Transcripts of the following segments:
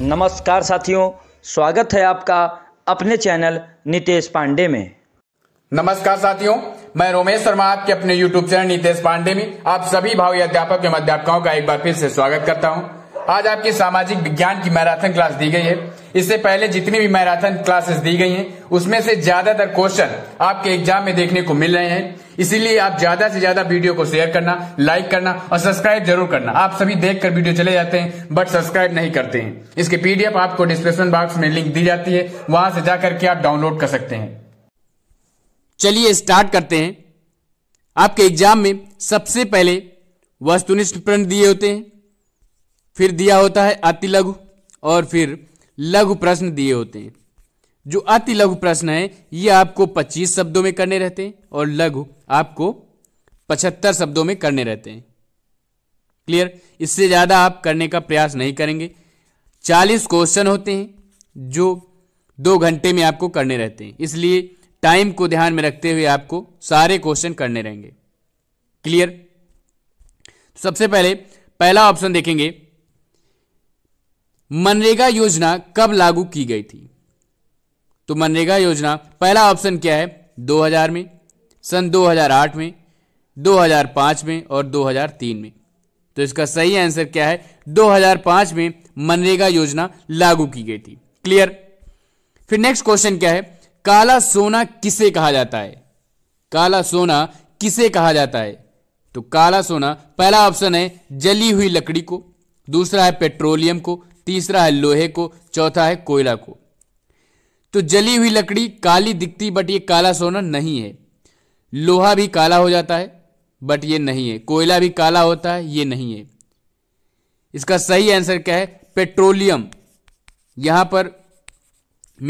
नमस्कार साथियों स्वागत है आपका अपने चैनल नितेश पांडे में नमस्कार साथियों मैं रोमेश शर्मा आपके अपने यूट्यूब चैनल नितेश पांडे में आप सभी भावी अध्यापक एवं अध्यापकाओं का एक बार फिर से स्वागत करता हूं आज आपकी सामाजिक विज्ञान की मैराथन क्लास दी गई है इससे पहले जितनी भी मैराथन क्लासेस दी गई हैं उसमें से ज्यादातर क्वेश्चन आपके एग्जाम में देखने को मिल रहे हैं इसीलिए आप ज्यादा से ज्यादा वीडियो को शेयर करना लाइक करना और सब्सक्राइब जरूर करना आप सभी देखकर वीडियो चले जाते हैं बट सब्सक्राइब नहीं करते हैं इसके पीडीएफ आपको डिस्क्रिप्शन बॉक्स में लिंक दी जाती है वहां से जाकर के आप डाउनलोड कर सकते हैं चलिए स्टार्ट करते हैं आपके एग्जाम में सबसे पहले वस्तुनिष्ठ प्रण दिए होते हैं फिर दिया होता है अति लघु और फिर लघु प्रश्न दिए होते हैं जो अति लघु प्रश्न है ये आपको 25 शब्दों में करने रहते हैं और लघु आपको पचहत्तर शब्दों में करने रहते हैं क्लियर इससे ज़्यादा आप करने का प्रयास नहीं करेंगे चालीस क्वेश्चन होते हैं जो दो घंटे में आपको करने रहते हैं इसलिए टाइम को ध्यान में रखते हुए आपको सारे क्वेश्चन करने रहेंगे क्लियर तो सबसे पहले पहला ऑप्शन देखेंगे मनरेगा योजना कब लागू की गई थी तो मनरेगा योजना पहला ऑप्शन क्या है 2000 में सन 2008 में 2005 में और 2003 में तो इसका सही आंसर क्या है 2005 में मनरेगा योजना लागू की गई थी क्लियर फिर नेक्स्ट क्वेश्चन क्या है काला सोना किसे कहा जाता है काला सोना किसे कहा जाता है तो काला सोना पहला ऑप्शन है जली हुई लकड़ी को दूसरा है पेट्रोलियम को तीसरा है लोहे को चौथा है कोयला को तो जली हुई लकड़ी काली दिखती बट ये काला सोना नहीं है लोहा भी काला हो जाता है बट ये नहीं है कोयला भी काला होता है ये नहीं है इसका सही आंसर क्या है पेट्रोलियम यहां पर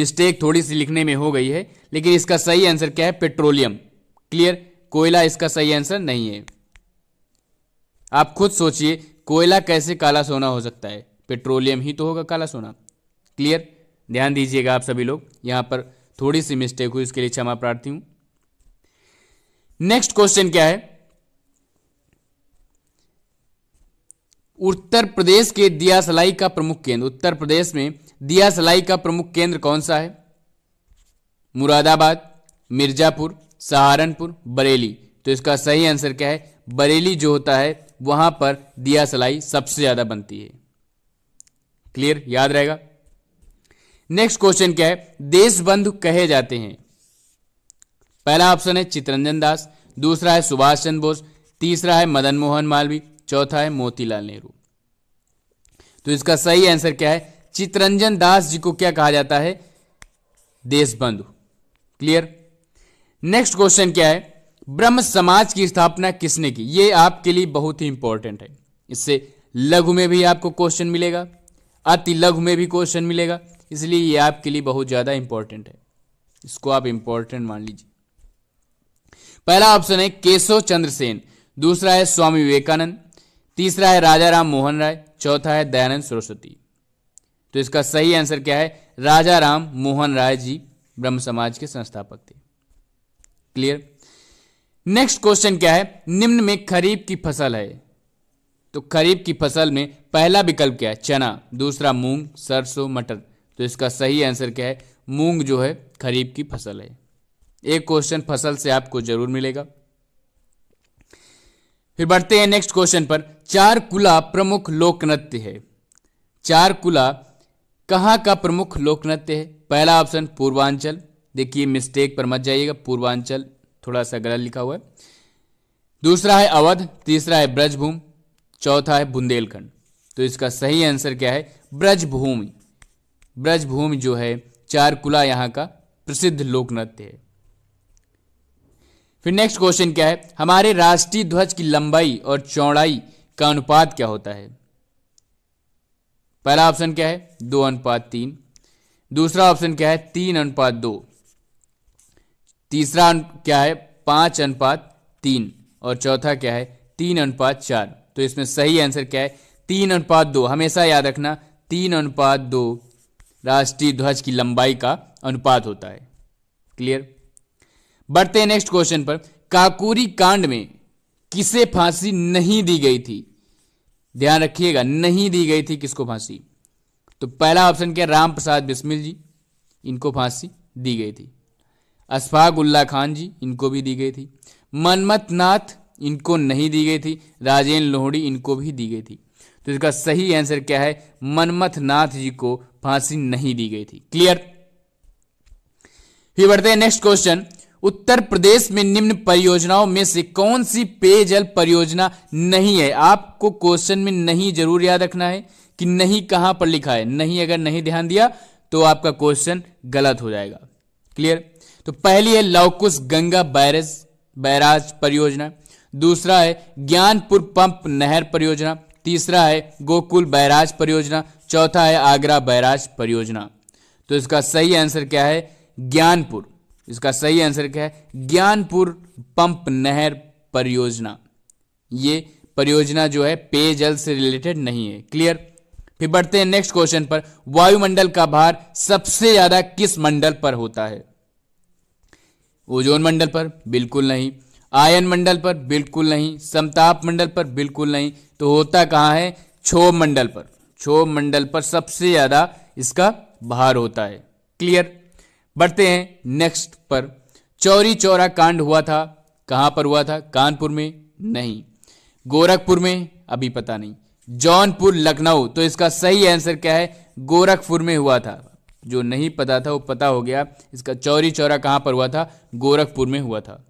मिस्टेक थोड़ी सी लिखने में हो गई है लेकिन इसका सही आंसर क्या है पेट्रोलियम क्लियर कोयला इसका सही आंसर नहीं है आप खुद सोचिए कोयला कैसे काला सोना हो सकता है पेट्रोलियम ही तो होगा काला सोना क्लियर ध्यान दीजिएगा आप सभी लोग यहां पर थोड़ी सी मिस्टेक हुई इसके लिए क्षमा प्रार्थी हूं नेक्स्ट क्वेश्चन क्या है उत्तर प्रदेश के दिया सलाई का प्रमुख केंद्र उत्तर प्रदेश में दिया सलाई का प्रमुख केंद्र कौन सा है मुरादाबाद मिर्जापुर सहारनपुर बरेली तो इसका सही आंसर क्या है बरेली जो होता है वहां पर दिया सलाई सबसे ज्यादा बनती है क्लियर याद रहेगा नेक्स्ट क्वेश्चन क्या है देशबंधु कहे जाते हैं पहला ऑप्शन है चित्रंजन दास दूसरा है सुभाष चंद्र बोस तीसरा है मदन मोहन मालवीय चौथा है मोतीलाल नेहरू तो इसका सही आंसर क्या है चित्रंजन दास जी को क्या कहा जाता है देशबंधु क्लियर नेक्स्ट क्वेश्चन क्या है ब्रह्म समाज की स्थापना किसने की यह आपके लिए बहुत ही इंपॉर्टेंट है इससे लघु में भी आपको क्वेश्चन मिलेगा अति लघु में भी क्वेश्चन मिलेगा इसलिए यह आपके लिए बहुत ज़्यादा इंपॉर्टेंट है इसको आप इंपॉर्टेंट मान लीजिए पहला ऑप्शन है केशव चंद्र सेन दूसरा है स्वामी विवेकानंद तीसरा है राजा राम मोहन राय चौथा है दयानंद सरस्वती तो इसका सही आंसर क्या है राजा राम मोहन राय जी ब्रह्म समाज के संस्थापक थे क्लियर नेक्स्ट क्वेश्चन क्या है निम्न में खरीफ की फसल है तो खरीफ की फसल में पहला विकल्प क्या है चना दूसरा मूंग सरसों मटर तो इसका सही आंसर क्या है मूंग जो है खरीफ की फसल है एक क्वेश्चन फसल से आपको जरूर मिलेगा फिर बढ़ते हैं नेक्स्ट क्वेश्चन पर चार कुला प्रमुख लोक नृत्य है चार कुला कहाँ का प्रमुख लोक नृत्य है पहला ऑप्शन पूर्वांचल देखिए मिस्टेक पर मत जाइएगा पूर्वांचल थोड़ा सा गलत लिखा हुआ है दूसरा है अवध तीसरा है ब्रजभूमि चौथा है बुंदेलखंड तो इसका सही आंसर क्या है ब्रजभूमि ब्रजभूमि जो है चारकुला यहां का प्रसिद्ध लोक नृत्य है फिर नेक्स्ट क्वेश्चन क्या है हमारे राष्ट्रीय ध्वज की लंबाई और चौड़ाई का अनुपात क्या होता है पहला ऑप्शन क्या है दो अनुपात तीन दूसरा ऑप्शन क्या है तीन अनुपात दो तीसरा क्या है पांच अनुपात तीन और चौथा क्या है तीन अनुपात चार तो इसमें सही आंसर क्या है तीन अनुपात दो हमेशा याद रखना तीन अनुपात दो राष्ट्रीय ध्वज की लंबाई का अनुपात होता है क्लियर बढ़ते हैं नेक्स्ट क्वेश्चन पर काकुरी कांड में किसे फांसी नहीं दी गई थी ध्यान रखिएगा नहीं दी गई थी किसको फांसी तो पहला ऑप्शन क्या राम प्रसाद बिस्मिल जी इनको फांसी दी गई थी अशफाक उल्ला खान जी इनको भी दी गई थी मनमत नाथ इनको नहीं दी गई थी राजेंद्र लोहड़ी इनको भी दी गई थी तो इसका सही आंसर क्या है मनमथ नाथ जी को फांसी नहीं दी गई थी क्लियर फिर बढ़ते हैं नेक्स्ट क्वेश्चन उत्तर प्रदेश में निम्न परियोजनाओं में से कौन सी पेयजल परियोजना नहीं है आपको क्वेश्चन में नहीं जरूर याद रखना है कि नहीं कहां पर लिखा है नहीं अगर नहीं ध्यान दिया तो आपका क्वेश्चन गलत हो जाएगा क्लियर तो पहली है लवकुश गंगा बैरज बैराज परियोजना दूसरा है ज्ञानपुर पंप नहर परियोजना तीसरा है गोकुल बैराज परियोजना चौथा है आगरा बैराज परियोजना तो इसका सही आंसर क्या है ज्ञानपुर इसका सही आंसर क्या है ज्ञानपुर पंप नहर परियोजना ये परियोजना जो है पेयजल से रिलेटेड नहीं है क्लियर फिर बढ़ते हैं नेक्स्ट क्वेश्चन पर वायुमंडल का भार सबसे ज्यादा किस मंडल पर होता है ओजोन मंडल पर बिल्कुल नहीं आयन मंडल पर बिल्कुल नहीं समताप मंडल पर बिल्कुल नहीं तो होता कहां है क्षोभ मंडल पर क्षोभ मंडल पर सबसे ज्यादा इसका भार होता है क्लियर बढ़ते हैं नेक्स्ट पर चौरी चौरा कांड हुआ था कहां पर हुआ था कानपुर में नहीं गोरखपुर में अभी पता नहीं जौनपुर लखनऊ तो इसका सही आंसर क्या है गोरखपुर में हुआ था जो नहीं पता था वो पता हो गया इसका चौरी चौरा कहां पर हुआ था गोरखपुर में हुआ था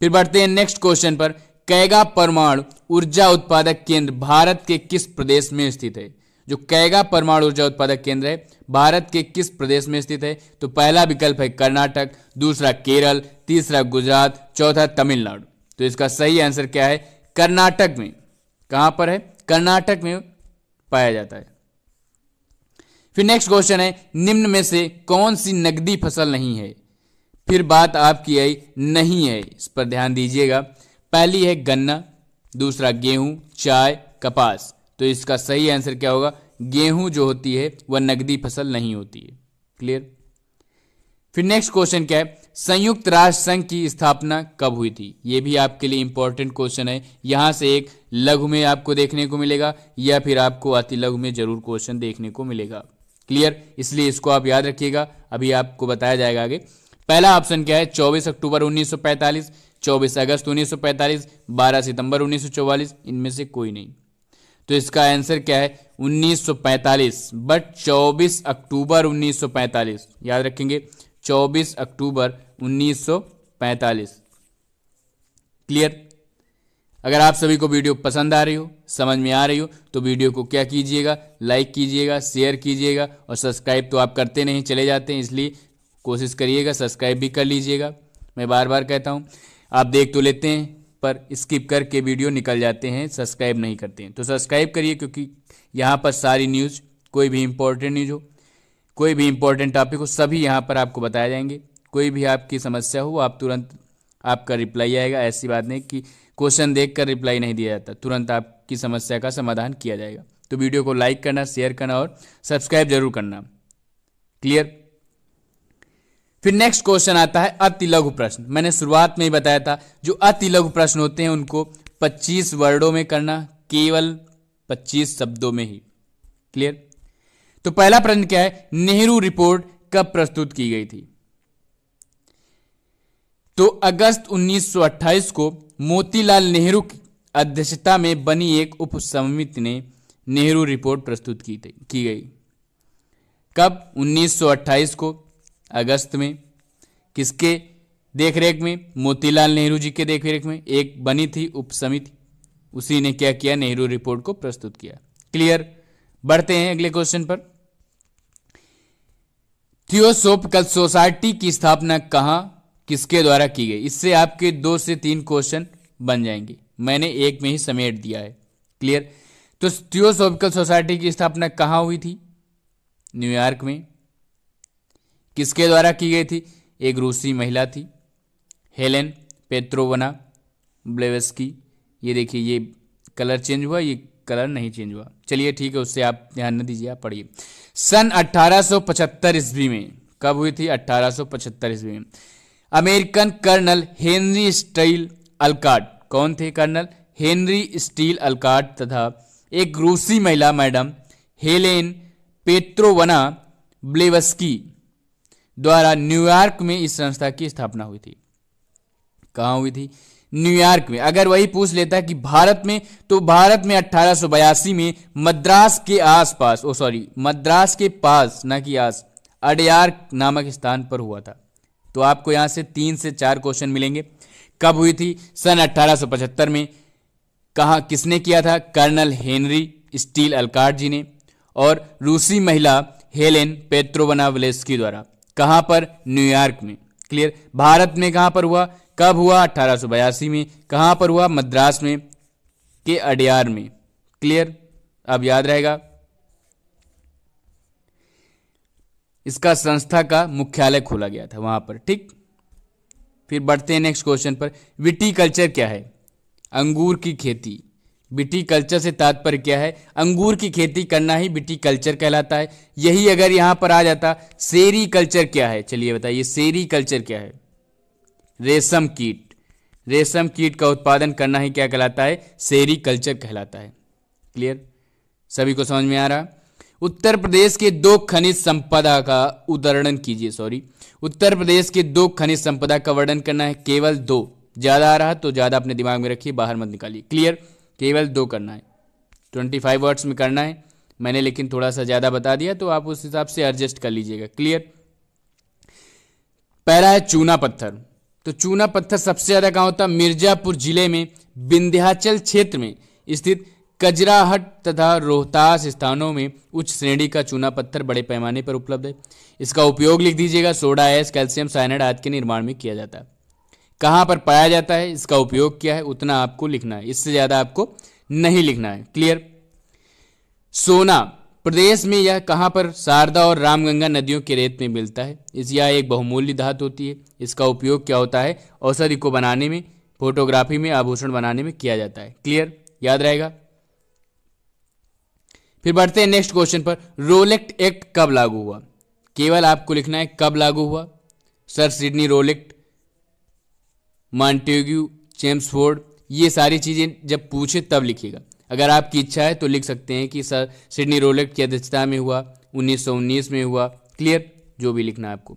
फिर बढ़ते हैं नेक्स्ट क्वेश्चन पर कैगा परमाणु ऊर्जा उत्पादक केंद्र भारत के किस प्रदेश में स्थित है जो कैगा परमाणु ऊर्जा उत्पादक केंद्र है भारत के किस प्रदेश में स्थित है तो पहला विकल्प है कर्नाटक दूसरा केरल तीसरा गुजरात चौथा तमिलनाडु तो इसका सही आंसर क्या है कर्नाटक में कहां पर है कर्नाटक में पाया जाता है फिर नेक्स्ट क्वेश्चन है निम्न में से कौन सी नगदी फसल नहीं है फिर बात आपकी आई नहीं है इस पर ध्यान दीजिएगा पहली है गन्ना दूसरा गेहूं चाय कपास तो इसका सही आंसर क्या होगा गेहूं जो होती है वह नकदी फसल नहीं होती है क्लियर फिर नेक्स्ट क्वेश्चन क्या है संयुक्त राष्ट्र संघ की स्थापना कब हुई थी यह भी आपके लिए इंपॉर्टेंट क्वेश्चन है यहां से एक लघु में आपको देखने को मिलेगा या फिर आपको अति लघु में जरूर क्वेश्चन देखने को मिलेगा क्लियर इसलिए इसको आप याद रखिएगा अभी आपको बताया जाएगा आगे पहला ऑप्शन क्या है 24 अक्टूबर 1945 24 अगस्त 1945 12 सितंबर 1944 इनमें से कोई नहीं तो इसका आंसर क्या है 1945 बट 24 अक्टूबर 1945 याद रखेंगे 24 अक्टूबर 1945 क्लियर अगर आप सभी को वीडियो पसंद आ रही हो समझ में आ रही हो तो वीडियो को क्या कीजिएगा लाइक कीजिएगा शेयर कीजिएगा और सब्सक्राइब तो आप करते नहीं चले जाते हैं इसलिए कोशिश करिएगा सब्सक्राइब भी कर लीजिएगा मैं बार बार कहता हूँ आप देख तो लेते हैं पर स्किप करके वीडियो निकल जाते हैं सब्सक्राइब नहीं करते हैं तो सब्सक्राइब करिए क्योंकि यहाँ पर सारी न्यूज़ कोई भी इम्पोर्टेंट न्यूज़ हो कोई भी इम्पोर्टेंट टॉपिक हो सभी यहाँ पर आपको बताए जाएंगे कोई भी आपकी समस्या हो आप तुरंत आपका रिप्लाई आएगा ऐसी बात नहीं कि क्वेश्चन देख कर रिप्लाई नहीं दिया जाता तुरंत आपकी समस्या का समाधान किया जाएगा तो वीडियो को लाइक करना शेयर करना और सब्सक्राइब जरूर करना क्लियर फिर नेक्स्ट क्वेश्चन आता है अति लघु प्रश्न मैंने शुरुआत में ही बताया था जो अति लघु प्रश्न होते हैं उनको 25 वर्डों में करना केवल 25 शब्दों में ही क्लियर तो पहला प्रश्न क्या है नेहरू रिपोर्ट कब प्रस्तुत की गई थी तो अगस्त 1928 को मोतीलाल नेहरू की अध्यक्षता में बनी एक उप ने नेहरू रिपोर्ट प्रस्तुत की थी की गई कब 1928 को अगस्त में किसके देखरेख में मोतीलाल नेहरू जी के देखरेख में एक बनी थी उपसमिति उसी ने क्या किया नेहरू रिपोर्ट को प्रस्तुत किया क्लियर बढ़ते हैं अगले क्वेश्चन पर थियोसोफिकल सोसाइटी की स्थापना कहां किसके द्वारा की गई इससे आपके दो से तीन क्वेश्चन बन जाएंगे मैंने एक में ही समेट दिया है क्लियर तो थियोसोफिकल सोसाइटी की स्थापना कहां हुई थी न्यूयॉर्क में किसके द्वारा की गई थी एक रूसी महिला थी हेलेन पेत्रोवना ब्लेवस्की ये देखिए ये कलर चेंज हुआ ये कलर नहीं चेंज हुआ चलिए ठीक है उससे आप ध्यान न दीजिए आप पढ़िए सन 1875 ईस्वी में कब हुई थी 1875 ईस्वी में American colonel Henry Steel Olcott कौन थे कर्नल हेनरी स्टील अलकाट तथा एक रूसी महिला मैडम हेलेन पेत्रोवना ब्लेवस्की द्वारा न्यूयॉर्क में इस संस्था की स्थापना हुई थी कहा हुई थी न्यूयॉर्क में अगर वही पूछ लेता कि भारत में तो भारत में अट्ठारह में मद्रास के आसपास ओ सॉरी मद्रास के पास ना कि आस अडयार नामक स्थान पर हुआ था तो आपको यहां से तीन से चार क्वेश्चन मिलेंगे कब हुई थी सन 1875 में कहा किसने किया था colonel Henry Steel Olcott ji ने और रूसी महिला हेलेन पेत्रोवना वलेस्की द्वारा कहां पर न्यूयॉर्क में क्लियर भारत में कहां पर हुआ कब हुआ अट्ठारह में कहां पर हुआ मद्रास में के अडियार में क्लियर अब याद रहेगा इसका संस्था का मुख्यालय खोला गया था वहां पर ठीक फिर बढ़ते हैं नेक्स्ट क्वेश्चन पर विटी कल्चर क्या है अंगूर की खेती बिटी कल्चर से तात्पर्य क्या है अंगूर की खेती करना ही बिटी कल्चर कहलाता है यही अगर यहां पर आ जाता सेरी कल्चर क्या है चलिए बताइए सेरी कल्चर क्या है रेशम कीट रेशम कीट का उत्पादन करना ही क्या कहलाता है सेरी कल्चर कहलाता है क्लियर सभी को समझ में आ रहा उत्तर प्रदेश के दो खनिज संपदा का उदाहरण कीजिए सॉरी उत्तर प्रदेश के दो खनिज संपदा का वर्णन करना है केवल दो ज़्यादा आ रहा तो ज़्यादा अपने दिमाग में रखिए बाहर मत निकालिए क्लियर केवल दो करना है ट्वेंटी फाइव वर्ड्स में करना है मैंने लेकिन थोड़ा सा ज़्यादा बता दिया तो आप उस हिसाब से एडजस्ट कर लीजिएगा क्लियर पहला है चूना पत्थर तो चूना पत्थर सबसे ज़्यादा कहाँ होता है मिर्जापुर जिले में विंध्याचल क्षेत्र में स्थित कजराहट तथा रोहतास स्थानों में उच्च श्रेणी का चूना पत्थर बड़े पैमाने पर उपलब्ध है इसका उपयोग लिख दीजिएगा सोडा एस कैल्शियम साइनाइड आदि के निर्माण में किया जाता है कहाँ पर पाया जाता है इसका उपयोग क्या है उतना आपको लिखना है इससे ज़्यादा आपको नहीं लिखना है क्लियर सोना प्रदेश में यह कहाँ पर शारदा और रामगंगा नदियों के रेत में मिलता है इस यह एक बहुमूल्य धातु होती है इसका उपयोग क्या होता है औषधि को बनाने में फोटोग्राफी में आभूषण बनाने में किया जाता है क्लियर याद रहेगा फिर बढ़ते हैं नेक्स्ट क्वेश्चन पर रोलेक्ट एक्ट कब लागू हुआ केवल आपको लिखना है कब लागू हुआ sir Sidney Rowlatt Montagu Chelmsford ये सारी चीज़ें जब पूछे तब लिखिएगा अगर आपकी इच्छा है तो लिख सकते हैं कि सर सिडनी रोलेट की अध्यक्षता में हुआ 1919 में हुआ क्लियर जो भी लिखना है आपको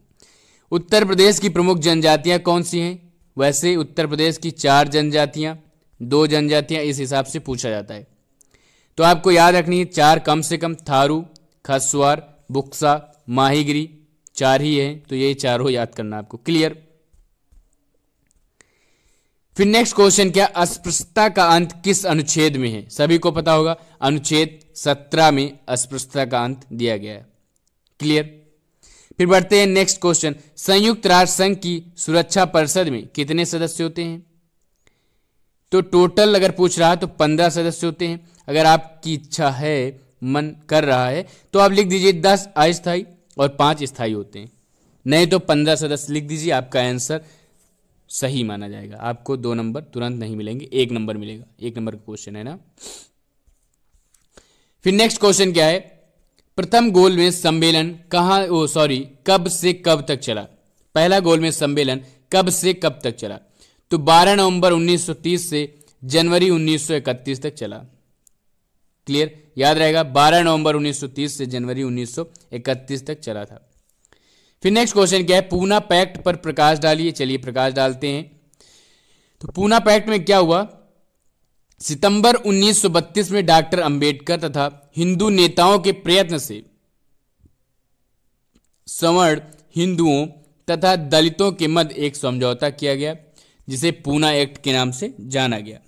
उत्तर प्रदेश की प्रमुख जनजातियाँ कौन सी हैं वैसे उत्तर प्रदेश की चार जनजातियाँ दो जनजातियाँ इस हिसाब से पूछा जाता है तो आपको याद रखनी है चार कम से कम थारू खसवार बुक्सा माहीगिरी चार ही है तो यही चारों याद करना आपको क्लियर फिर नेक्स्ट क्वेश्चन क्या अस्पृश्यता का अंत किस अनुच्छेद में है सभी को पता होगा अनुच्छेद सत्रह में अस्पृश्यता का अंत दिया गया है क्लियर फिर बढ़ते हैं नेक्स्ट क्वेश्चन संयुक्त राष्ट्र संघ की सुरक्षा परिषद में कितने सदस्य होते हैं तो टोटल अगर पूछ रहा है तो पंद्रह सदस्य होते हैं अगर आपकी इच्छा है मन कर रहा है तो आप लिख दीजिए दस अस्थायी और पांच स्थायी होते हैं नहीं तो पंद्रह सदस्य लिख दीजिए आपका आंसर सही माना जाएगा आपको दो नंबर तुरंत नहीं मिलेंगे एक नंबर मिलेगा एक नंबर का क्वेश्चन है ना फिर नेक्स्ट क्वेश्चन क्या है प्रथम गोल में सम्मेलन कहाँ ओ सॉरी कब से कब तक चला पहला गोल में सम्मेलन कब से कब तक चला तो 12 नवंबर 1930 से जनवरी 1931 तक चला क्लियर याद रहेगा 12 नवंबर 1930 से जनवरी 1931 तक चला था फिर नेक्स्ट क्वेश्चन क्या है पूना पैक्ट पर प्रकाश डालिए चलिए प्रकाश डालते हैं तो पूना पैक्ट में क्या हुआ सितंबर 1932 में डॉक्टर अंबेडकर तथा हिंदू नेताओं के प्रयत्न से सवर्ण हिंदुओं तथा दलितों के मध्य एक समझौता किया गया जिसे पूना एक्ट के नाम से जाना गया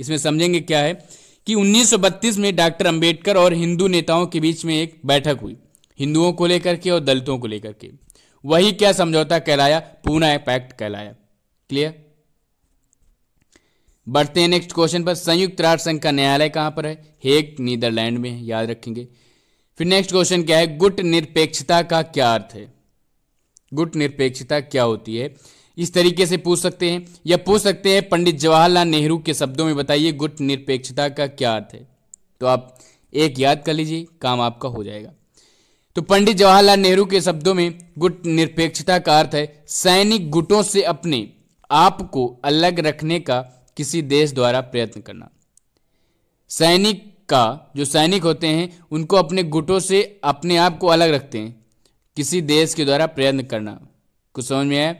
इसमें समझेंगे क्या है कि 1932 में डॉक्टर अंबेडकर और हिंदू नेताओं के बीच में एक बैठक हुई हिंदुओं को लेकर के और दलितों को लेकर के वही क्या समझौता कहलाया पूना पैक्ट कहलाया क्लियर बढ़ते हैं नेक्स्ट क्वेश्चन पर संयुक्त राष्ट्र संघ का न्यायालय कहां पर है हेक नीदरलैंड में है याद रखेंगे फिर नेक्स्ट क्वेश्चन क्या है गुट निरपेक्षता का क्या अर्थ है गुट निरपेक्षता क्या होती है इस तरीके से पूछ सकते हैं या पूछ सकते हैं पंडित जवाहरलाल नेहरू के शब्दों में बताइए गुट निरपेक्षता का क्या अर्थ है तो आप एक याद कर लीजिए काम आपका हो जाएगा तो पंडित जवाहरलाल नेहरू के शब्दों में गुट निरपेक्षता का अर्थ है सैनिक गुटों से अपने आप को अलग रखने का किसी देश द्वारा प्रयत्न करना सैनिक का जो सैनिक होते हैं उनको अपने गुटों से अपने आप को अलग रखते हैं किसी देश के द्वारा प्रयत्न करना कुछ समझ में आया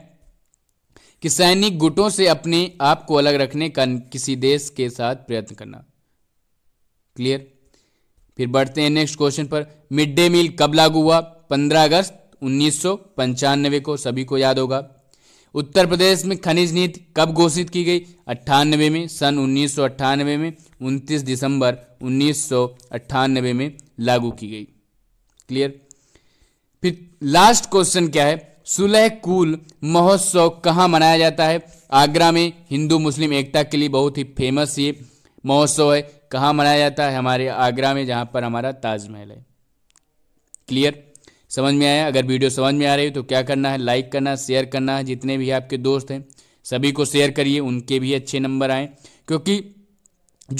कि सैनिक गुटों से अपने आप को अलग रखने का किसी देश के साथ प्रयत्न करना क्लियर फिर बढ़ते हैं नेक्स्ट क्वेश्चन पर मिड डे मील कब लागू हुआ 15 अगस्त उन्नीस को सभी को याद होगा उत्तर प्रदेश में खनिज नीति कब घोषित की गई अट्ठानबे में सन उन्नीस में 29 दिसंबर उन्नीस में लागू की गई क्लियर फिर लास्ट क्वेश्चन क्या है सुलह कुल महोत्सव कहाँ मनाया जाता है आगरा में हिंदू मुस्लिम एकता के लिए बहुत ही फेमस ये महोत्सव है कहाँ मनाया जाता है हमारे आगरा में जहाँ पर हमारा ताजमहल है क्लियर समझ में आया अगर वीडियो समझ में आ रही है तो क्या करना है लाइक करना शेयर करना है जितने भी आपके दोस्त हैं सभी को शेयर करिए उनके भी अच्छे नंबर आए क्योंकि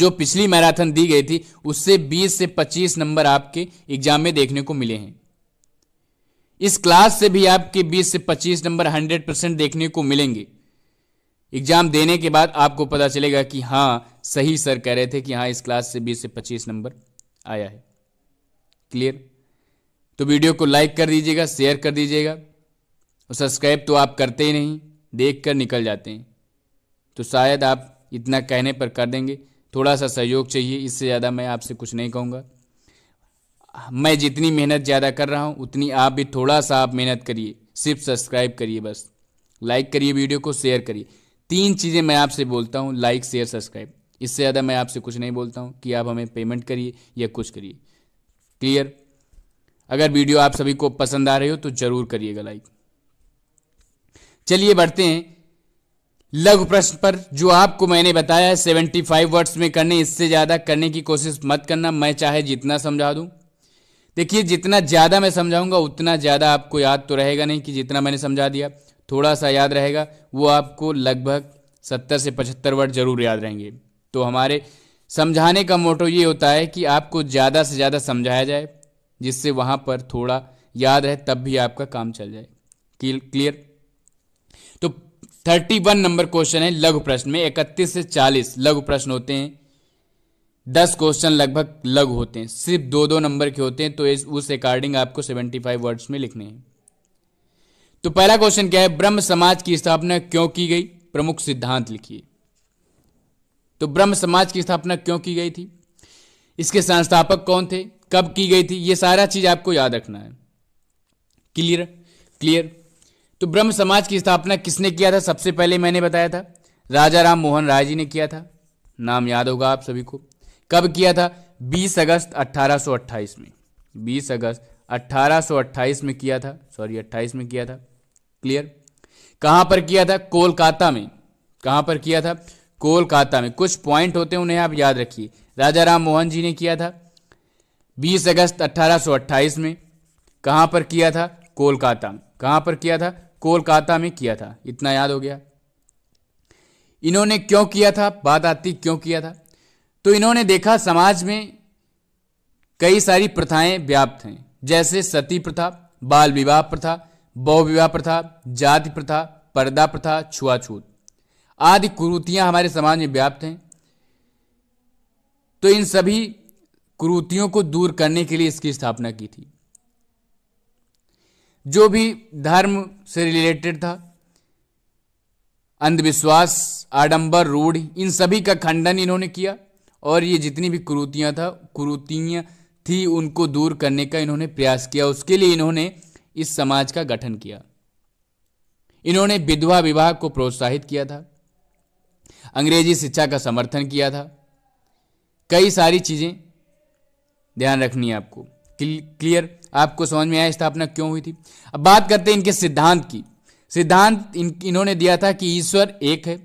जो पिछली मैराथन दी गई थी उससे 20 से 25 नंबर आपके एग्जाम में देखने को मिले हैं इस क्लास से भी आपके 20 से 25 नंबर 100 परसेंट देखने को मिलेंगे एग्जाम देने के बाद आपको पता चलेगा कि हाँ सही सर कह रहे थे कि हाँ इस क्लास से बीस से पच्चीस नंबर आया है क्लियर तो वीडियो को लाइक कर दीजिएगा शेयर कर दीजिएगा और सब्सक्राइब तो आप करते ही नहीं देख कर निकल जाते हैं तो शायद आप इतना कहने पर कर देंगे थोड़ा सा सहयोग चाहिए इससे ज़्यादा मैं आपसे कुछ नहीं कहूँगा मैं जितनी मेहनत ज़्यादा कर रहा हूँ उतनी आप भी थोड़ा सा आप मेहनत करिए सिर्फ सब्सक्राइब करिए बस लाइक करिए वीडियो को शेयर करिए तीन चीज़ें मैं आपसे बोलता हूँ लाइक शेयर सब्सक्राइब इससे ज़्यादा मैं आपसे कुछ नहीं बोलता हूँ कि आप हमें पेमेंट करिए या कुछ करिए क्लियर अगर वीडियो आप सभी को पसंद आ रही हो तो जरूर करिएगा लाइक चलिए बढ़ते हैं लघु प्रश्न पर जो आपको मैंने बताया है सेवेंटी फाइव वर्ड्स में करने इससे ज़्यादा करने की कोशिश मत करना मैं चाहे जितना समझा दूँ देखिए जितना ज़्यादा मैं समझाऊंगा उतना ज़्यादा आपको याद तो रहेगा नहीं कि जितना मैंने समझा दिया थोड़ा सा याद रहेगा वो आपको लगभग सत्तर से पचहत्तर वर्ड जरूर याद रहेंगे तो हमारे समझाने का मोटो ये होता है कि आपको ज़्यादा से ज़्यादा समझाया जाए जिससे वहाँ पर थोड़ा याद रहे तब भी आपका काम चल जाए क्लियर तो थर्टी वन नंबर क्वेश्चन है लघु प्रश्न में इकतीस से चालीस लघु प्रश्न होते हैं दस क्वेश्चन लगभग लघु होते हैं सिर्फ दो दो नंबर के होते हैं तो इस उस अकॉर्डिंग आपको सेवेंटी फाइव वर्ड्स में लिखने हैं तो पहला क्वेश्चन क्या है ब्रह्म समाज की स्थापना क्यों की गई प्रमुख सिद्धांत लिखिए तो ब्रह्म समाज की स्थापना क्यों की गई थी इसके संस्थापक कौन थे कब की गई थी ये सारा चीज आपको याद रखना है क्लियर क्लियर तो ब्रह्म समाज की स्थापना किसने किया था सबसे पहले मैंने बताया था राजा राम मोहन राय जी ने किया था नाम याद होगा आप सभी को कब किया था 20 अगस्त 1828 में 20 अगस्त 1828 में किया था सॉरी 28 में किया था क्लियर कहां पर किया था कोलकाता में कहां पर किया था कोलकाता में कुछ पॉइंट होते हैं उन्हें आप याद रखिए राजा राम मोहन जी ने किया था 20 अगस्त 1828 में कहाँ पर किया था कोलकाता में कहाँ पर किया था कोलकाता में किया था इतना याद हो गया इन्होंने क्यों किया था बात आती क्यों किया था तो इन्होंने देखा समाज में कई सारी प्रथाएं व्याप्त हैं जैसे सती प्रथा बाल विवाह प्रथा बहुविवाह प्रथा जाति प्रथा पर्दा प्रथा छुआछूत आदि कुरूतियाँ हमारे समाज में व्याप्त हैं तो इन सभी कुरूतियों को दूर करने के लिए इसकी स्थापना की थी जो भी धर्म से रिलेटेड था अंधविश्वास आडंबर रूढ़ इन सभी का खंडन इन्होंने किया और ये जितनी भी कुरूतियाँ था कुरूतियाँ थी उनको दूर करने का इन्होंने प्रयास किया उसके लिए इन्होंने इस समाज का गठन किया इन्होंने विधवा विवाह को प्रोत्साहित किया था अंग्रेजी शिक्षा का समर्थन किया था कई सारी चीज़ें ध्यान रखनी है आपको क्लियर आपको समझ में आया स्थापना क्यों हुई थी अब बात करते हैं इनके सिद्धांत की सिद्धांत इन इन्होंने दिया था कि ईश्वर एक है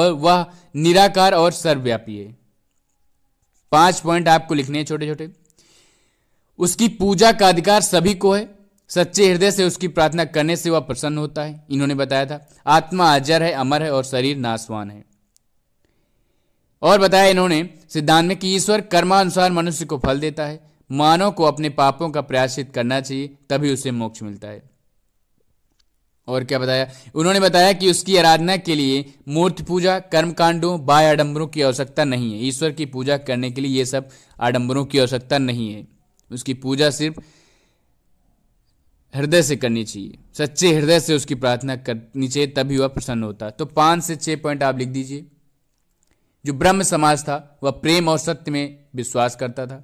और वह निराकार और सर्वव्यापी है पांच पॉइंट आपको लिखने हैं छोटे छोटे उसकी पूजा का अधिकार सभी को है सच्चे हृदय से उसकी प्रार्थना करने से वह प्रसन्न होता है इन्होंने बताया था आत्मा अजर है अमर है और शरीर नासवान है और बताया इन्होंने सिद्धांत में कि ईश्वर कर्मानुसार मनुष्य को फल देता है मानव को अपने पापों का प्रयासित करना चाहिए तभी उसे मोक्ष मिलता है और क्या बताया उन्होंने बताया कि उसकी आराधना के लिए मूर्ति पूजा कर्मकांडों बाह्य आडंबरों की आवश्यकता नहीं है ईश्वर की पूजा करने के लिए ये सब आडंबरों की आवश्यकता नहीं है उसकी पूजा सिर्फ हृदय से करनी चाहिए सच्चे हृदय से उसकी प्रार्थना करनी चाहिए तभी वह प्रसन्न होता तो पांच से छह पॉइंट आप लिख दीजिए जो ब्रह्म समाज था वह प्रेम और सत्य में विश्वास करता था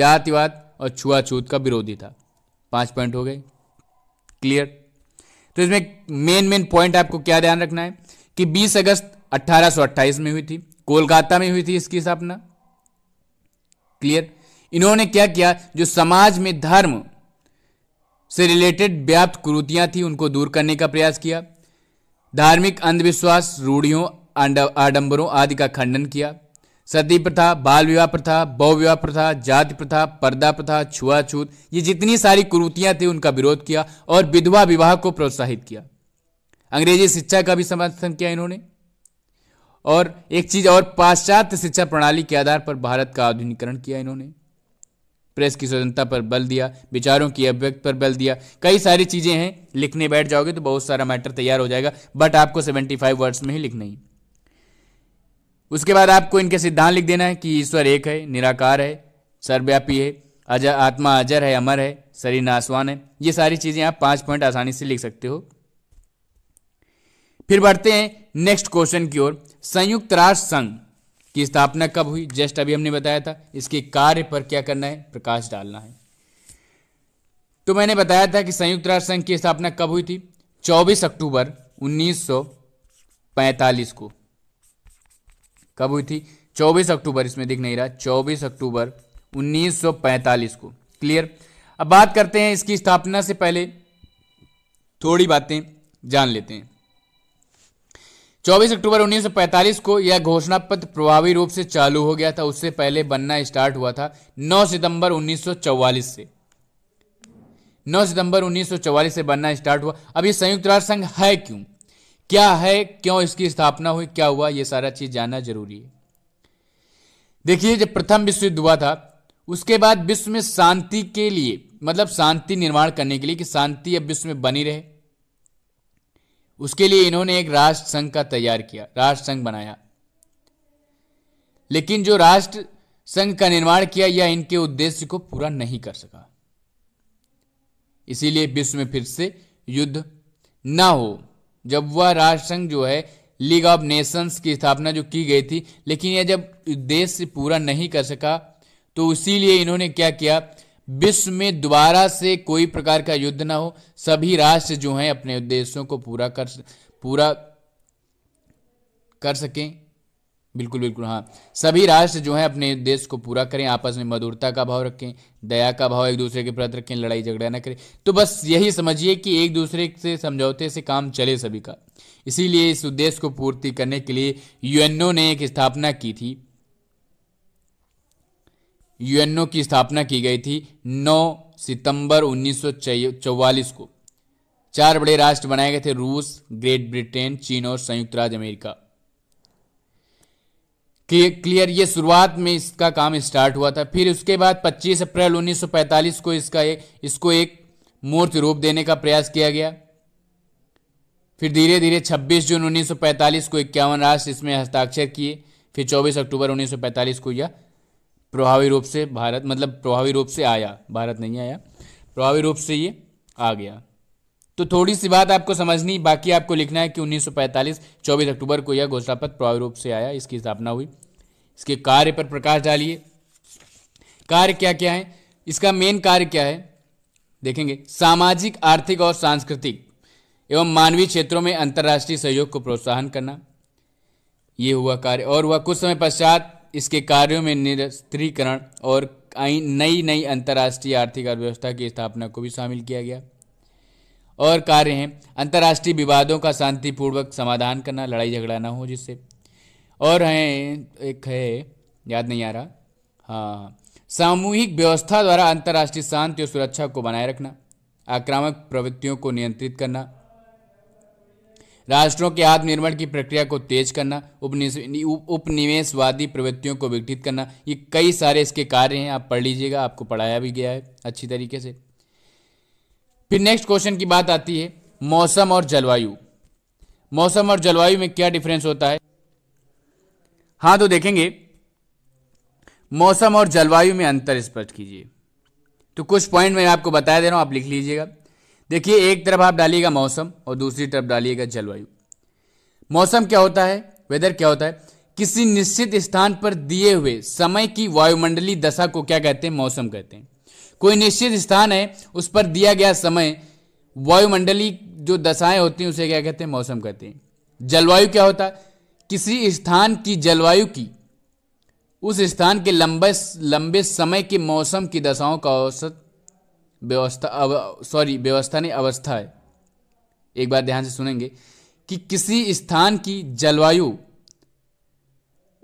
जातिवाद और छुआछूत का विरोधी था पांच पॉइंट हो गए क्लियर तो इसमें मेन मेन पॉइंट आपको क्या ध्यान रखना है कि 20 अगस्त 1828 में हुई थी कोलकाता में हुई थी इसकी स्थापना क्लियर इन्होंने क्या किया जो समाज में धर्म से रिलेटेड व्याप्त कुरूतियां थी उनको दूर करने का प्रयास किया धार्मिक अंधविश्वास रूढ़ियों आडंबरों आदि का खंडन किया सती प्रथा बाल विवाह प्रथा बहु विवाह प्रथा जाति प्रथा पर्दा प्रथा छुआछूत ये जितनी सारी कुरूतियां थी उनका विरोध किया और विधवा विवाह को प्रोत्साहित किया अंग्रेजी शिक्षा का भी समर्थन किया इन्होंने और एक चीज और पाश्चात्य शिक्षा प्रणाली के आधार पर भारत का आधुनिकरण किया इन्होंने प्रेस की स्वतंत्रता पर बल दिया विचारों की अभिव्यक्त पर बल दिया कई सारी चीजें हैं लिखने बैठ जाओगे तो बहुत सारा मैटर तैयार हो जाएगा बट आपको सेवेंटी फाइव वर्ड्स में ही लिखना ही उसके बाद आपको इनके सिद्धांत लिख देना है कि ईश्वर एक है निराकार है सर्वव्यापी है अजर आत्मा अजर है अमर है शरीर नासवान है ये सारी चीज़ें आप पांच पॉइंट आसानी से लिख सकते हो फिर बढ़ते हैं नेक्स्ट क्वेश्चन की ओर संयुक्त राष्ट्र संघ की स्थापना कब हुई जस्ट अभी हमने बताया था इसके कार्य पर क्या करना है प्रकाश डालना है तो मैंने बताया था कि संयुक्त राष्ट्र संघ की स्थापना कब हुई थी 24 अक्टूबर 1945 को कब हुई थी 24 अक्टूबर इसमें दिख नहीं रहा 24 अक्टूबर 1945 को क्लियर अब बात करते हैं इसकी स्थापना से पहले थोड़ी बातें जान लेते हैं 24 अक्टूबर 1945 को यह घोषणा पत्र प्रभावी रूप से चालू हो गया था उससे पहले बनना स्टार्ट हुआ था 9 सितंबर 1944 से 9 सितंबर 1944 से बनना स्टार्ट हुआ अब ये संयुक्त राष्ट्र संघ है क्यों क्या है क्यों इसकी स्थापना हुई क्या हुआ यह सारा चीज जानना जरूरी है देखिए जब प्रथम विश्व युद्ध हुआ था उसके बाद विश्व में शांति के लिए मतलब शांति निर्माण करने के लिए कि शांति अब विश्व में बनी रहे उसके लिए इन्होंने एक राष्ट्र संघ का तैयार किया राष्ट्र संघ बनाया लेकिन जो राष्ट्र संघ का निर्माण किया या इनके उद्देश्य को पूरा नहीं कर सका इसीलिए विश्व में फिर से युद्ध ना हो जब वह राष्ट्र संघ जो है लीग ऑफ नेशंस की स्थापना जो की गई थी लेकिन यह जब देश पूरा नहीं कर सका तो इसीलिए इन्होंने क्या किया विश्व में दोबारा से कोई प्रकार का युद्ध ना हो सभी राष्ट्र जो हैं अपने उद्देश्यों को पूरा कर पूरा कर सकें बिल्कुल बिल्कुल हाँ सभी राष्ट्र जो है अपने देश को पूरा करें आपस में मधुरता का भाव रखें दया का भाव एक दूसरे के प्रति रखें लड़ाई झगड़ा ना करें तो बस यही समझिए कि एक दूसरे से समझौते से काम चले सभी का इसीलिए इस उद्देश्य को पूर्ति करने के लिए यूएनओ ने एक स्थापना की थी यूएनओ की स्थापना की गई थी 9 सितंबर उन्नीस को चार बड़े राष्ट्र बनाए गए थे रूस ग्रेट ब्रिटेन चीन और संयुक्त राज्य अमेरिका क्लियर ये शुरुआत में इसका काम स्टार्ट हुआ था फिर उसके बाद 25 अप्रैल 1945 को इसका एक इसको एक मूर्त रूप देने का प्रयास किया गया फिर धीरे धीरे 26 जून 1945 को इक्यावन राष्ट्र इसमें हस्ताक्षर किए फिर 24 अक्टूबर 1945 को यह प्रभावी रूप से भारत मतलब प्रभावी रूप से आया भारत नहीं आया प्रभावी रूप से ये आ गया तो थोड़ी सी बात आपको समझनी बाकी आपको लिखना है कि 1945 24 अक्टूबर को यह घोषणा पत्र प्रभावी रूप से आया इसकी स्थापना हुई इसके कार्य पर प्रकाश डालिए कार्य क्या क्या है इसका मेन कार्य क्या है देखेंगे सामाजिक आर्थिक और सांस्कृतिक एवं मानवीय क्षेत्रों में अंतर्राष्ट्रीय सहयोग को प्रोत्साहन करना ये हुआ कार्य और हुआ कुछ समय पश्चात इसके कार्यों में निरस्त्रीकरण और नई नई अंतर्राष्ट्रीय आर्थिक अर्थव्यवस्था की स्थापना को भी शामिल किया गया और कार्य हैं अंतर्राष्ट्रीय विवादों का शांतिपूर्वक समाधान करना लड़ाई झगड़ा ना हो जिससे और हैं एक है याद नहीं आ रहा हाँ सामूहिक व्यवस्था द्वारा अंतर्राष्ट्रीय शांति और सुरक्षा को बनाए रखना आक्रामक प्रवृत्तियों को नियंत्रित करना राष्ट्रों के आत्मनिर्भर की प्रक्रिया को तेज करना उपनिवेशवादी प्रवृत्तियों को विघटित करना ये कई सारे इसके कार्य हैं आप पढ़ लीजिएगा आपको पढ़ाया भी गया है अच्छी तरीके से फिर नेक्स्ट क्वेश्चन की बात आती है मौसम और जलवायु मौसम और जलवायु में क्या डिफरेंस होता है हाँ तो देखेंगे मौसम और जलवायु में अंतर स्पष्ट कीजिए तो कुछ पॉइंट मैं आपको बता दे रहा हूं आप लिख लीजिएगा देखिए एक तरफ आप डालिएगा मौसम और दूसरी तरफ डालिएगा जलवायु मौसम क्या होता है वेदर क्या होता है किसी निश्चित स्थान पर दिए हुए समय की वायुमंडलीय दशा को क्या कहते हैं मौसम कहते हैं कोई निश्चित स्थान है उस पर दिया गया समय वायुमंडलीय जो दशाएं होती हैं उसे क्या कहते हैं मौसम कहते हैं जलवायु क्या होता है किसी स्थान की जलवायु की उस स्थान के लंबे लंबे समय के मौसम की दशाओं का औसत व्यवस्था सॉरी व्यवस्था नहीं अवस्था है एक बार ध्यान से सुनेंगे कि किसी स्थान की जलवायु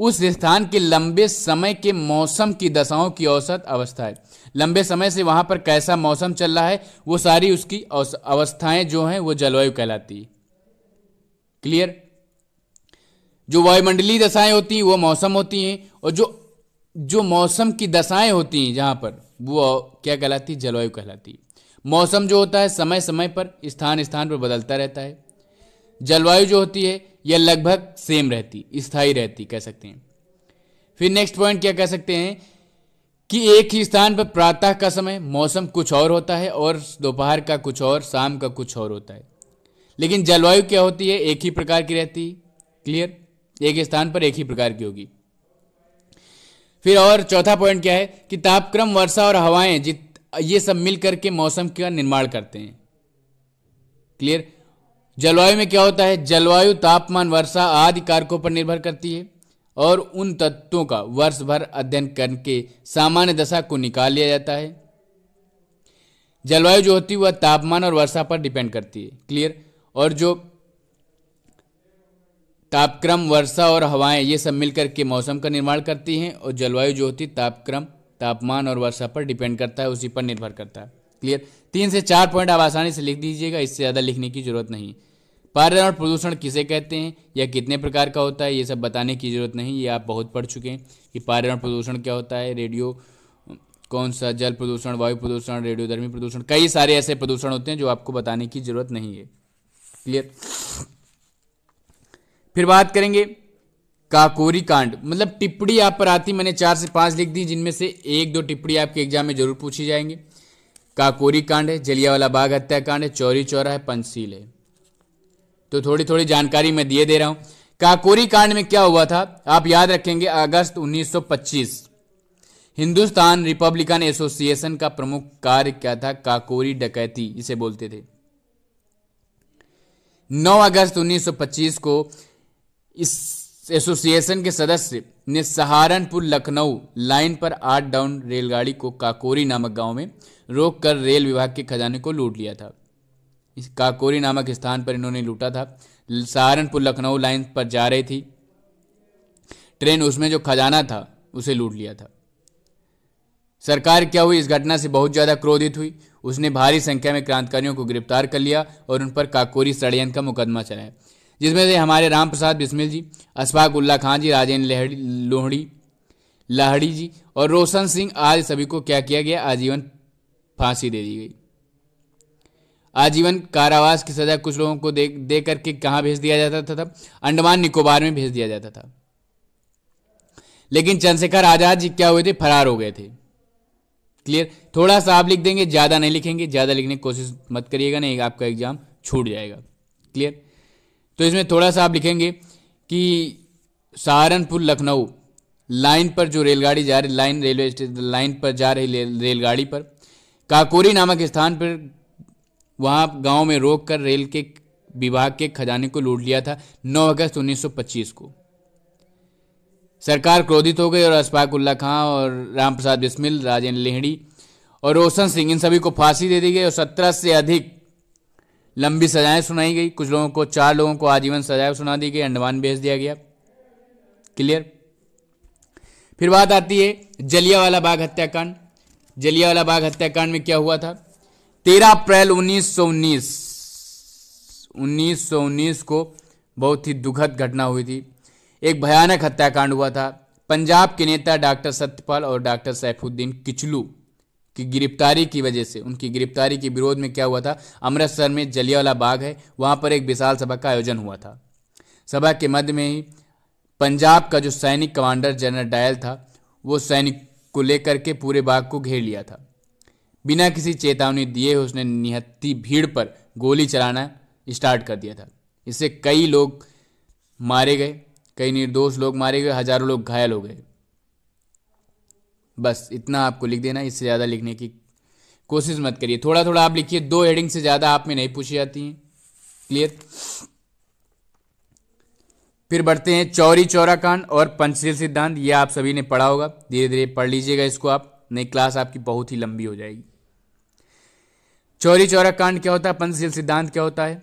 उस स्थान के लंबे समय के मौसम की दशाओं की औसत अवस्था है लंबे समय से वहां पर कैसा मौसम चल रहा है वो सारी उसकी अवस्थाएं जो हैं वो जलवायु कहलाती है क्लियर जो वायुमंडलीय दशाएं होती हैं वो मौसम होती हैं और जो जो मौसम की दशाएं होती हैं जहां पर वो क्या कहलाती है जलवायु कहलाती है मौसम जो होता है समय समय पर स्थान स्थान पर बदलता रहता है जलवायु जो होती है यह लगभग सेम रहती स्थायी रहती कह सकते हैं फिर नेक्स्ट पॉइंट क्या कह सकते हैं कि एक ही स्थान पर प्रातः का समय मौसम कुछ और होता है और दोपहर का कुछ और शाम का कुछ और होता है लेकिन जलवायु क्या होती है एक ही प्रकार की रहती क्लियर एक स्थान पर एक ही प्रकार की होगी फिर और चौथा पॉइंट क्या है कि तापक्रम वर्षा और हवाएं जित ये सब मिल करके मौसम का निर्माण करते हैं क्लियर जलवायु में क्या होता है जलवायु तापमान वर्षा आदि कारकों पर निर्भर करती है और उन तत्वों का वर्ष भर अध्ययन करके सामान्य दशा को निकाल लिया जाता है जलवायु जो होती है वह तापमान और वर्षा पर डिपेंड करती है क्लियर और जो तापक्रम वर्षा और हवाएं ये सब मिलकर के मौसम का निर्माण करती हैं और जलवायु जो होती है तापक्रम तापमान और वर्षा पर डिपेंड करता है उसी पर निर्भर करता है क्लियर तीन से चार पॉइंट आप आसानी से लिख दीजिएगा इससे ज़्यादा लिखने की जरूरत नहीं पर्यावरण प्रदूषण किसे कहते हैं या कितने प्रकार का होता है ये सब बताने की जरूरत नहीं ये आप बहुत पढ़ चुके हैं कि पर्यावरण प्रदूषण क्या होता है रेडियो कौन सा जल प्रदूषण वायु प्रदूषण रेडियोधर्मी प्रदूषण कई सारे ऐसे प्रदूषण होते हैं जो आपको बताने की जरूरत नहीं है क्लियर फिर बात करेंगे काकोरी कांड मतलब टिप्पणी आप पर आती मैंने चार से पांच लिख दी जिनमें से एक दो टिप्पणी आपके एग्जाम में जरूर पूछी जाएंगे काकोरी कांड है जलियावाला बाग हत्याकांड है चौरी चौरा है पंचशील है तो थोड़ी थोड़ी जानकारी मैं दिए दे रहा हूं काकोरी कांड में क्या हुआ था आप याद रखेंगे अगस्त 1925 हिंदुस्तान रिपब्लिकन एसोसिएशन का प्रमुख कार्य क्या था काकोरी डकैती इसे बोलते थे 9 अगस्त 1925 को इस एसोसिएशन के सदस्य ने सहारनपुर लखनऊ लाइन पर आठ डाउन रेलगाड़ी को काकोरी नामक गांव में रोककर रेल विभाग के खजाने को लूट लिया था इस काकोरी नामक स्थान पर इन्होंने लूटा था सहारनपुर लखनऊ लाइन पर जा रही थी ट्रेन उसमें जो खजाना था उसे लूट लिया था सरकार क्या हुई इस घटना से बहुत ज़्यादा क्रोधित हुई उसने भारी संख्या में क्रांतिकारियों को गिरफ्तार कर लिया और उन पर काकोरी षडयंत्र का मुकदमा चलाया जिसमें से हमारे राम प्रसाद बिस्मिल जी अशफाक उल्ला खान जी राजेंद्र लहड़ी लोहड़ी लाहड़ी जी और रोशन सिंह आज सभी को क्या किया गया आजीवन फांसी दे दी गई आजीवन कारावास की सजा कुछ लोगों को दे दे करके कहाँ भेज दिया जाता था, था अंडमान निकोबार में भेज दिया जाता था लेकिन चंद्रशेखर आजाद जी क्या हुए थे फरार हो गए थे क्लियर थोड़ा सा आप लिख देंगे ज़्यादा नहीं लिखेंगे ज़्यादा लिखने की कोशिश मत करिएगा नहीं आपका एग्जाम छूट जाएगा क्लियर तो इसमें थोड़ा सा आप लिखेंगे कि सहारनपुर लखनऊ लाइन पर जो रेलगाड़ी जा रही लाइन रेलवे स्टेशन लाइन पर जा रही रेलगाड़ी पर काकोरी नामक स्थान पर वहाँ गांव में रोक कर रेल के विभाग के खजाने को लूट लिया था 9 अगस्त 1925 को सरकार क्रोधित हो गई और उल्ला खां और रामप्रसाद बिस्मिल राजेंद्र लेहड़ी और रोशन सिंह इन सभी को फांसी दे दी गई और सत्रह से अधिक लंबी सजाएं सुनाई गई कुछ लोगों को चार लोगों को आजीवन सजाएं सुना दी गई अंडमान भेज दिया गया क्लियर फिर बात आती है जलियावाला बाग हत्याकांड जलियावाला बाग हत्याकांड में क्या हुआ था तेरह अप्रैल उन्नीस सौ उन्नीस उन्नीस सौ उन्नीस को बहुत ही दुखद घटना हुई थी एक भयानक हत्याकांड हुआ था पंजाब के नेता डॉक्टर सत्यपाल और डॉक्टर सैफुद्दीन किचलू की गिरफ्तारी की वजह से उनकी गिरफ्तारी के विरोध में क्या हुआ था अमृतसर में जलियावाला बाग है वहाँ पर एक विशाल सभा का आयोजन हुआ था सभा के मध्य में ही पंजाब का जो सैनिक कमांडर जनरल डायल था वो सैनिक को लेकर के पूरे बाग को घेर लिया था बिना किसी चेतावनी दिए उसने निहत्ती भीड़ पर गोली चलाना स्टार्ट कर दिया था इससे कई लोग मारे गए कई निर्दोष लोग मारे गए हजारों लोग घायल हो गए बस इतना आपको लिख देना इससे ज़्यादा लिखने की कोशिश मत करिए थोड़ा थोड़ा आप लिखिए दो हेडिंग से ज़्यादा आप में नहीं पूछी जाती हैं क्लियर फिर बढ़ते हैं चौरी चौरा कांड और पंचशील सिद्धांत ये आप सभी ने पढ़ा होगा धीरे धीरे पढ़ लीजिएगा इसको आप नई क्लास आपकी बहुत ही लंबी हो जाएगी चौरी चौरा कांड क्या होता है पंचशील सिद्धांत क्या होता है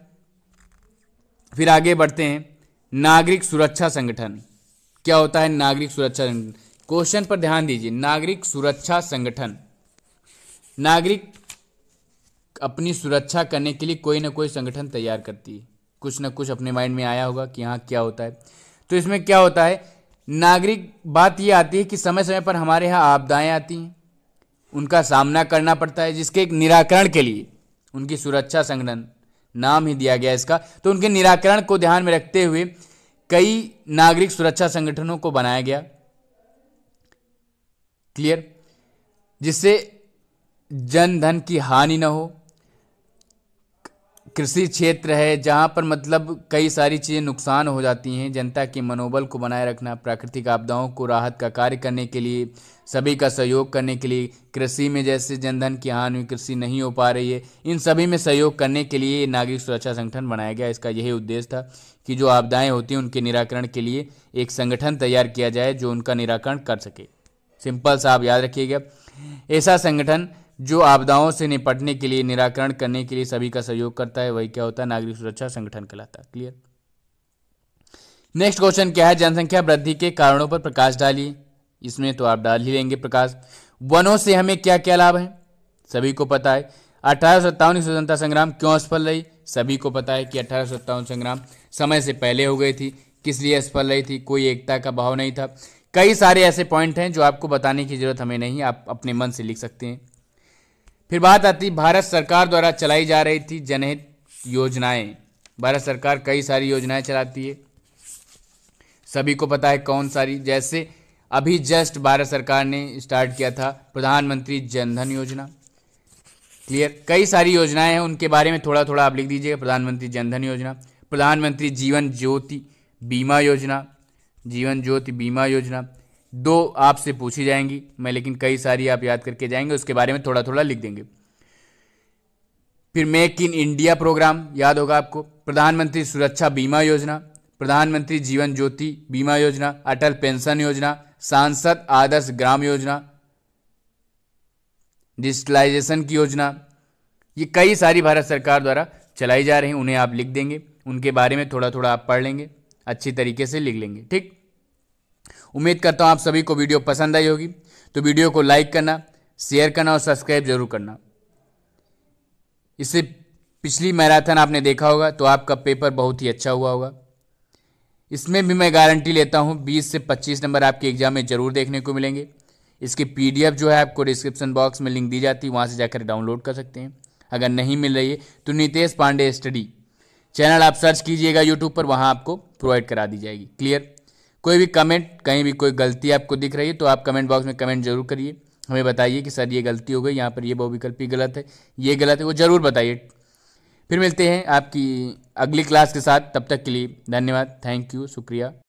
फिर आगे बढ़ते हैं नागरिक सुरक्षा संगठन क्या होता है नागरिक सुरक्षा संगठन क्वेश्चन पर ध्यान दीजिए नागरिक सुरक्षा संगठन नागरिक अपनी सुरक्षा करने के लिए कोई ना कोई संगठन तैयार करती है कुछ ना कुछ अपने माइंड में आया होगा कि यहाँ क्या होता है तो इसमें क्या होता है नागरिक बात ये आती है कि समय समय पर हमारे यहाँ आपदाएँ आती हैं उनका सामना करना पड़ता है जिसके एक निराकरण के लिए उनकी सुरक्षा संगठन नाम ही दिया गया इसका तो उनके निराकरण को ध्यान में रखते हुए कई नागरिक सुरक्षा संगठनों को बनाया गया क्लियर जिससे जन धन की हानि ना हो कृषि क्षेत्र है जहाँ पर मतलब कई सारी चीज़ें नुकसान हो जाती हैं जनता के मनोबल को बनाए रखना प्राकृतिक आपदाओं को राहत का कार्य करने के लिए सभी का सहयोग करने के लिए कृषि में जैसे जनधन की हानि कृषि नहीं हो पा रही है इन सभी में सहयोग करने के लिए नागरिक सुरक्षा संगठन बनाया गया इसका यही उद्देश्य था कि जो आपदाएँ होती हैं उनके निराकरण के लिए एक संगठन तैयार किया जाए जो उनका निराकरण कर सके सिंपल सा आप याद रखिएगा ऐसा संगठन जो आपदाओं से निपटने के लिए निराकरण करने के लिए सभी का सहयोग करता है वही क्या होता है नागरिक सुरक्षा संगठन कहलाता है क्लियर नेक्स्ट क्वेश्चन क्या है जनसंख्या वृद्धि के कारणों पर प्रकाश डालिए इसमें तो आप डाल ही लेंगे प्रकाश वनों से हमें क्या क्या लाभ है सभी को पता है अठारह सत्तावन स्वतंत्रता संग्राम क्यों असफल रही सभी को पता है कि अठारह सत्तावन संग्राम समय से पहले हो गई थी किस लिए असफल रही थी कोई एकता का भाव नहीं था कई सारे ऐसे पॉइंट हैं जो आपको बताने की ज़रूरत हमें नहीं आप अपने मन से लिख सकते हैं फिर बात आती भारत सरकार द्वारा चलाई जा रही थी जनहित योजनाएं भारत सरकार कई सारी योजनाएं चलाती है सभी को पता है कौन सारी जैसे अभी जस्ट भारत सरकार ने स्टार्ट किया था प्रधानमंत्री जनधन योजना क्लियर कई सारी योजनाएं हैं उनके बारे में थोड़ा थोड़ा आप लिख दीजिएगा प्रधानमंत्री जनधन योजना प्रधानमंत्री जीवन ज्योति बीमा योजना जीवन ज्योति बीमा योजना दो आपसे पूछी जाएंगी मैं लेकिन कई सारी आप याद करके जाएंगे उसके बारे में थोड़ा थोड़ा लिख देंगे फिर मेक इन इंडिया प्रोग्राम याद होगा आपको प्रधानमंत्री सुरक्षा बीमा योजना प्रधानमंत्री जीवन ज्योति बीमा योजना अटल पेंशन योजना सांसद आदर्श ग्राम योजना डिजिटलाइजेशन की योजना ये कई सारी भारत सरकार द्वारा चलाई जा रही हैं उन्हें आप लिख देंगे उनके बारे में थोड़ा थोड़ा आप पढ़ लेंगे अच्छी तरीके से लिख लेंगे ठीक उम्मीद करता हूँ आप सभी को वीडियो पसंद आई होगी तो वीडियो को लाइक करना शेयर करना और सब्सक्राइब जरूर करना इससे पिछली मैराथन आपने देखा होगा तो आपका पेपर बहुत ही अच्छा हुआ होगा इसमें भी मैं गारंटी लेता हूँ 20 से 25 नंबर आपके एग्जाम में ज़रूर देखने को मिलेंगे इसकी पीडीएफ जो है आपको डिस्क्रिप्शन बॉक्स में लिंक दी जाती है वहाँ से जाकर डाउनलोड कर सकते हैं अगर नहीं मिल रही है तो नितेश पांडे स्टडी चैनल आप सर्च कीजिएगा यूट्यूब पर वहाँ आपको प्रोवाइड करा दी जाएगी क्लियर कोई भी कमेंट कहीं भी कोई गलती आपको दिख रही है तो आप कमेंट बॉक्स में कमेंट जरूर करिए हमें बताइए कि सर ये गलती हो गई यहाँ पर ये बहुविकल्पी गलत है ये गलत है वो ज़रूर बताइए फिर मिलते हैं आपकी अगली क्लास के साथ तब तक के लिए धन्यवाद थैंक यू शुक्रिया